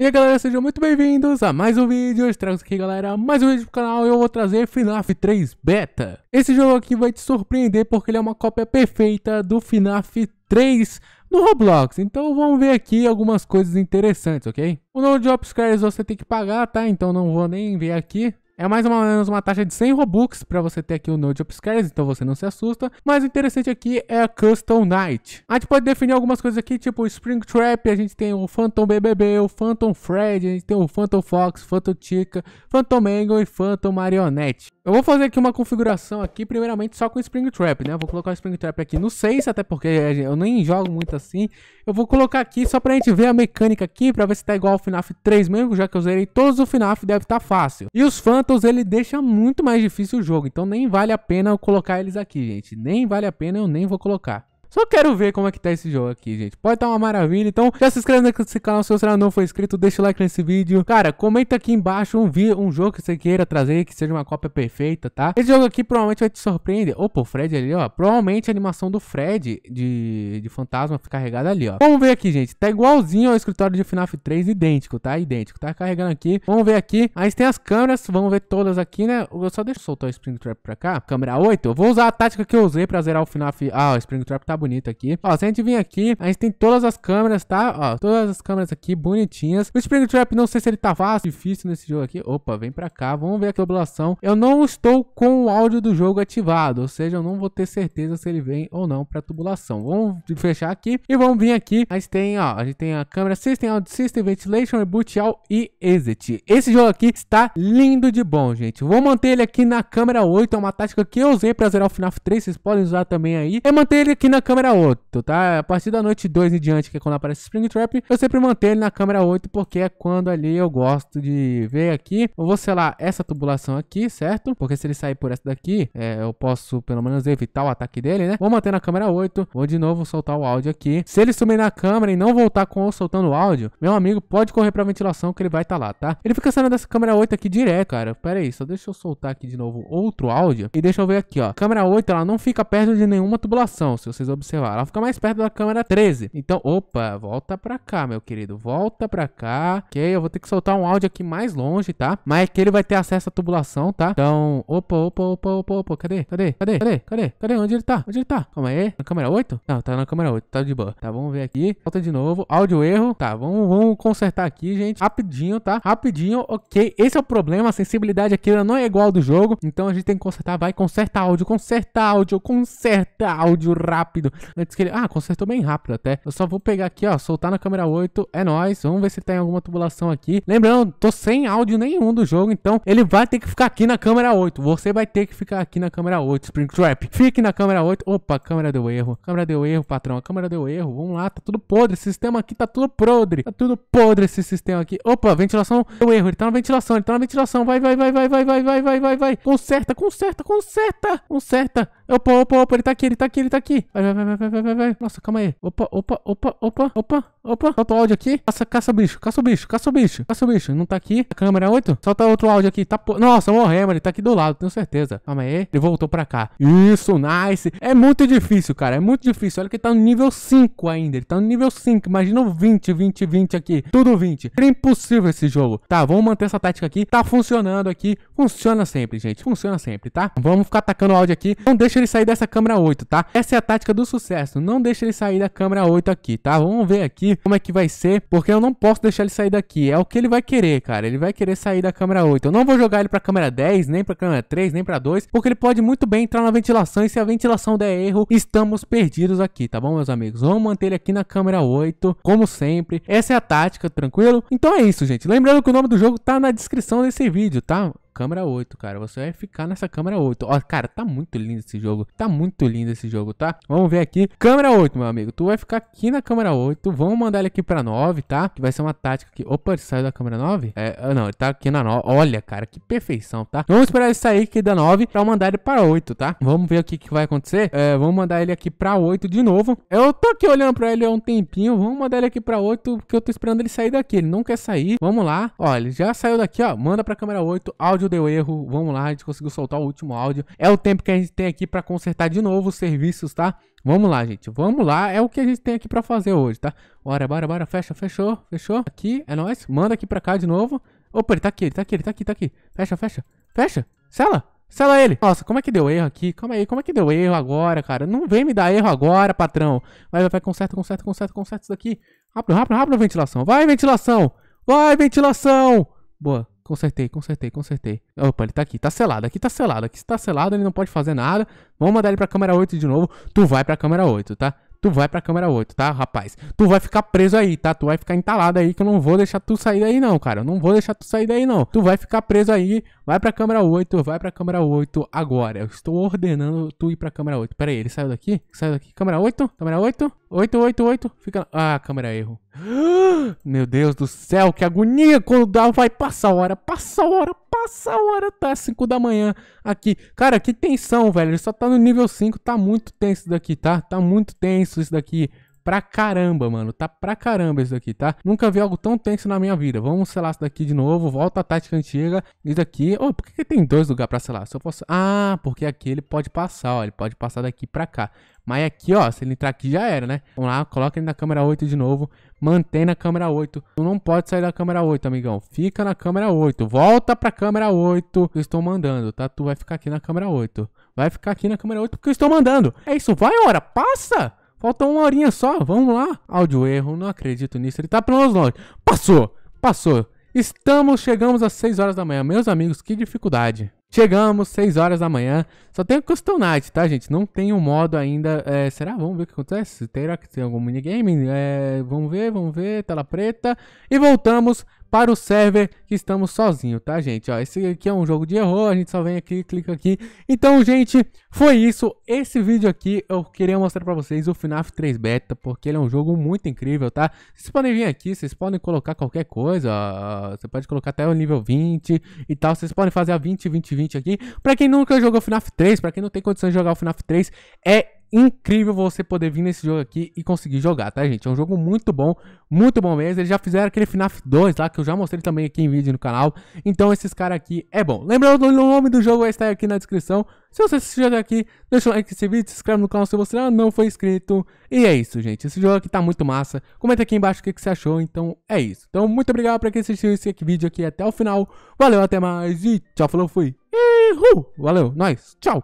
E aí galera, sejam muito bem-vindos a mais um vídeo, eu trago aqui galera mais um vídeo pro canal e eu vou trazer FNAF 3 Beta. Esse jogo aqui vai te surpreender porque ele é uma cópia perfeita do FNAF 3 no Roblox, então vamos ver aqui algumas coisas interessantes, ok? O nome de Opscares você tem que pagar, tá? Então não vou nem ver aqui. É mais ou menos uma taxa de 100 Robux para você ter aqui o Node Upscares, então você não se assusta. Mas o interessante aqui é a Custom Night. A gente pode definir algumas coisas aqui, tipo o Spring Trap, a gente tem o Phantom BBB, o Phantom Fred, a gente tem o Phantom Fox, Phantom chica, Phantom Mango e Phantom Marionette. Eu vou fazer aqui uma configuração aqui, primeiramente só com Spring Trap, né? Eu vou colocar o Spring Trap aqui no 6, até porque eu nem jogo muito assim. Eu vou colocar aqui só pra gente ver a mecânica aqui, pra ver se tá igual ao FNAF 3 mesmo, já que eu zerei todos o FNAF, deve tá fácil. E os Phantoms, ele deixa muito mais difícil o jogo, então nem vale a pena eu colocar eles aqui, gente. Nem vale a pena, eu nem vou colocar. Só quero ver como é que tá esse jogo aqui, gente. Pode estar tá uma maravilha. Então, já se inscreve nesse canal se você ainda não for inscrito. Deixa o like nesse vídeo. Cara, comenta aqui embaixo um, um jogo que você queira trazer, que seja uma cópia perfeita, tá? Esse jogo aqui provavelmente vai te surpreender. Opa, o Fred ali, ó. Provavelmente a animação do Fred de, de fantasma fica carregada ali, ó. Vamos ver aqui, gente. Tá igualzinho ao escritório de FNAF 3, idêntico, tá? Idêntico. Tá carregando aqui. Vamos ver aqui. Aí tem as câmeras. Vamos ver todas aqui, né? Eu só deixo soltar o Springtrap pra cá. Câmera 8. Eu vou usar a tática que eu usei pra zerar o FNAF. Ah, o Springtrap tá bonito aqui. Ó, se a gente vir aqui, a gente tem todas as câmeras, tá? Ó, todas as câmeras aqui bonitinhas. O Spring Trap, não sei se ele tá fácil, difícil nesse jogo aqui. Opa, vem pra cá, vamos ver a tubulação. Eu não estou com o áudio do jogo ativado, ou seja, eu não vou ter certeza se ele vem ou não pra tubulação. Vamos fechar aqui e vamos vir aqui. A gente tem, ó, a gente tem a câmera System, Audio System, Ventilation, Reboot, All e Exit. Esse jogo aqui está lindo de bom, gente. Vou manter ele aqui na câmera 8, é uma tática que eu usei pra zerar o FNAF 3, vocês podem usar também aí. É manter ele aqui na câmera 8, tá? A partir da noite 2 em diante, que é quando aparece Springtrap, eu sempre mantenho ele na câmera 8, porque é quando ali eu gosto de ver aqui. Eu vou selar essa tubulação aqui, certo? Porque se ele sair por essa daqui, é, eu posso pelo menos evitar o ataque dele, né? Vou manter na câmera 8, vou de novo soltar o áudio aqui. Se ele sumir na câmera e não voltar com eu soltando o áudio, meu amigo pode correr pra ventilação que ele vai estar tá lá, tá? Ele fica saindo dessa câmera 8 aqui direto, cara. Pera aí, só deixa eu soltar aqui de novo outro áudio e deixa eu ver aqui, ó. Câmera 8, ela não fica perto de nenhuma tubulação, se vocês observarem observar. Ela fica mais perto da câmera 13. Então, opa, volta pra cá, meu querido. Volta pra cá. Ok, eu vou ter que soltar um áudio aqui mais longe, tá? Mas é que ele vai ter acesso à tubulação, tá? Então, opa, opa, opa, opa, opa. Cadê? Cadê? Cadê? Cadê? Cadê? Cadê? Onde ele tá? Onde ele tá? Calma aí. Na câmera 8? Não, tá na câmera 8. Tá de boa. Tá, vamos ver aqui. Volta de novo. Áudio erro. Tá, vamos, vamos consertar aqui, gente. Rapidinho, tá? Rapidinho, ok. Esse é o problema. A sensibilidade aqui não é igual do jogo. Então a gente tem que consertar. Vai, conserta áudio, conserta áudio, conserta áudio rápido rápido. Antes que ele. Ah, consertou bem rápido até. Eu só vou pegar aqui, ó, soltar na câmera 8. É nóis. Vamos ver se tem alguma tubulação aqui. Lembrando, tô sem áudio nenhum do jogo, então ele vai ter que ficar aqui na câmera 8. Você vai ter que ficar aqui na câmera 8, Springtrap. Fique na câmera 8. Opa, a câmera deu erro. A câmera deu erro, patrão. A câmera deu erro. Vamos lá, tá tudo podre. Esse sistema aqui tá tudo podre. Tá tudo podre esse sistema aqui. Opa, ventilação deu erro. Ele tá na ventilação, ele tá na ventilação. Vai, vai, vai, vai, vai, vai, vai, vai, vai, vai. Conserta, conserta, conserta, conserta. Opa, opa, opa, ele tá aqui, ele tá aqui, ele tá aqui. Vai, vai, vai, vai, vai, vai, vai. Nossa, calma aí. Opa, opa, opa, opa, opa, opa. Solta o áudio aqui. Caça, caça o bicho, caça o bicho, caça o bicho, caça o bicho. Não tá aqui. A câmera 8. É Solta outro áudio aqui. Tá po... Nossa, morremos, ele tá aqui do lado, tenho certeza. Calma aí. Ele voltou pra cá. Isso, nice. É muito difícil, cara. É muito difícil. Olha que ele tá no nível 5 ainda. Ele tá no nível 5. Imagina o 20, 20, 20 aqui. Tudo 20. É impossível esse jogo. Tá, vamos manter essa tática aqui. Tá funcionando aqui. Funciona sempre, gente. Funciona sempre, tá? Vamos ficar atacando o áudio aqui. Não deixa deixa ele sair dessa câmera 8, tá? Essa é a tática do sucesso, não deixa ele sair da câmera 8 aqui, tá? Vamos ver aqui como é que vai ser, porque eu não posso deixar ele sair daqui. É o que ele vai querer, cara. Ele vai querer sair da câmera 8. Eu não vou jogar ele pra câmera 10, nem pra câmera 3, nem pra 2, porque ele pode muito bem entrar na ventilação e se a ventilação der erro, estamos perdidos aqui, tá bom, meus amigos? Vamos manter ele aqui na câmera 8, como sempre. Essa é a tática, tranquilo? Então é isso, gente. Lembrando que o nome do jogo tá na descrição desse vídeo, tá? câmera 8, cara. Você vai ficar nessa câmera 8. Ó, cara, tá muito lindo esse jogo. Tá muito lindo esse jogo, tá? Vamos ver aqui. Câmera 8, meu amigo. Tu vai ficar aqui na câmera 8. Vamos mandar ele aqui pra 9, tá? Que vai ser uma tática aqui. Opa, ele saiu da câmera 9? É, ah, não, ele tá aqui na 9. Olha, cara, que perfeição, tá? Vamos esperar ele sair aqui da 9 pra mandar ele pra 8, tá? Vamos ver o que vai acontecer. É, vamos mandar ele aqui pra 8 de novo. Eu tô aqui olhando pra ele há um tempinho. Vamos mandar ele aqui pra 8, porque eu tô esperando ele sair daqui. Ele não quer sair. Vamos lá. Ó, ele já saiu daqui, ó. Manda pra câmera 8. Áudio áudio deu erro, vamos lá, a gente conseguiu soltar o último áudio. É o tempo que a gente tem aqui para consertar de novo os serviços, tá? Vamos lá, gente, vamos lá, é o que a gente tem aqui para fazer hoje, tá? Bora, bora, bora, fecha, fechou, fechou. Aqui, é nóis, manda aqui pra cá de novo. Opa, ele tá aqui, ele tá aqui, ele tá aqui, tá aqui. Fecha, fecha, fecha, sela. Sela ele. Nossa, como é que deu erro aqui? Calma aí, como é que deu erro agora, cara? Não vem me dar erro agora, patrão. Vai, vai, conserta, conserta, conserta, conserta isso daqui. Rápido, rápido, rápido, ventilação. Vai, ventilação. Vai, ventilação. Boa. Consertei, consertei, consertei. Opa, ele tá aqui, tá selado, aqui tá selado, aqui tá selado, ele não pode fazer nada. Vamos mandar ele pra câmera 8 de novo. Tu vai pra câmera 8, tá? Tu vai pra câmera 8, tá, rapaz? Tu vai ficar preso aí, tá? Tu vai ficar entalado aí, que eu não vou deixar tu sair daí, não, cara. Eu não vou deixar tu sair daí, não. Tu vai ficar preso aí, vai pra câmera 8, vai pra câmera 8 agora. Eu estou ordenando tu ir pra câmera 8. Pera aí, ele saiu daqui? Saiu daqui? Câmera 8? Câmera 8? 8, 8, 8. Fica. Ah, câmera erro. Meu Deus do céu, que agonia quando dá, vai passar a hora, passa a hora, passa a hora, tá 5 da manhã aqui. Cara, que tensão, velho. Ele só tá no nível 5, tá muito tenso isso daqui, tá? Tá muito tenso isso daqui pra caramba, mano. Tá pra caramba isso daqui, tá? Nunca vi algo tão tenso na minha vida. Vamos selar isso daqui de novo. Volta a tática antiga. Isso daqui... Ô, oh, por que, que tem dois lugares pra selar? Se eu fosse... Ah, porque aqui ele pode passar, ó. Ele pode passar daqui pra cá. Mas aqui, ó, se ele entrar aqui já era, né? Vamos lá, coloca ele na câmera 8 de novo. Mantém na câmera 8. Tu não pode sair da câmera 8, amigão. Fica na câmera 8. Volta pra câmera 8 que eu estou mandando, tá? Tu vai ficar aqui na câmera 8. Vai ficar aqui na câmera 8 porque eu estou mandando. É isso, vai, hora, passa! Falta uma horinha só, vamos lá. Áudio erro, não acredito nisso. Ele tá pelos longe. Passou, passou. Estamos, chegamos às 6 horas da manhã. Meus amigos, que dificuldade. Chegamos, 6 horas da manhã. Só tem o Custom Night, tá, gente? Não tem o um modo ainda. É, será? Vamos ver o que acontece. Terá que ter algum minigame? É, vamos ver, vamos ver. Tela preta. E voltamos para o server que estamos sozinho, tá, gente? Ó, esse aqui é um jogo de erro, a gente só vem aqui, clica aqui. Então, gente, foi isso. Esse vídeo aqui eu queria mostrar para vocês o FNAF 3 Beta, porque ele é um jogo muito incrível, tá? Vocês podem vir aqui, vocês podem colocar qualquer coisa, você pode colocar até o nível 20 e tal, vocês podem fazer a 20, 20, 20 aqui. Para quem nunca jogou FNAF 3, para quem não tem condição de jogar o FNAF 3, é incrível você poder vir nesse jogo aqui e conseguir jogar, tá, gente? É um jogo muito bom, muito bom mesmo. Eles já fizeram aquele FNAF 2 lá, que eu já mostrei também aqui em vídeo no canal. Então, esses caras aqui é bom. Lembrando, o nome do jogo vai estar aqui na descrição. Se você assistiu até aqui, deixa o like nesse vídeo, se inscreve no canal se você não foi inscrito. E é isso, gente. Esse jogo aqui tá muito massa. Comenta aqui embaixo o que, que você achou. Então, é isso. Então, muito obrigado pra quem assistiu esse vídeo aqui até o final. Valeu, até mais e tchau, falou, fui. Uhul! Valeu, nós, tchau!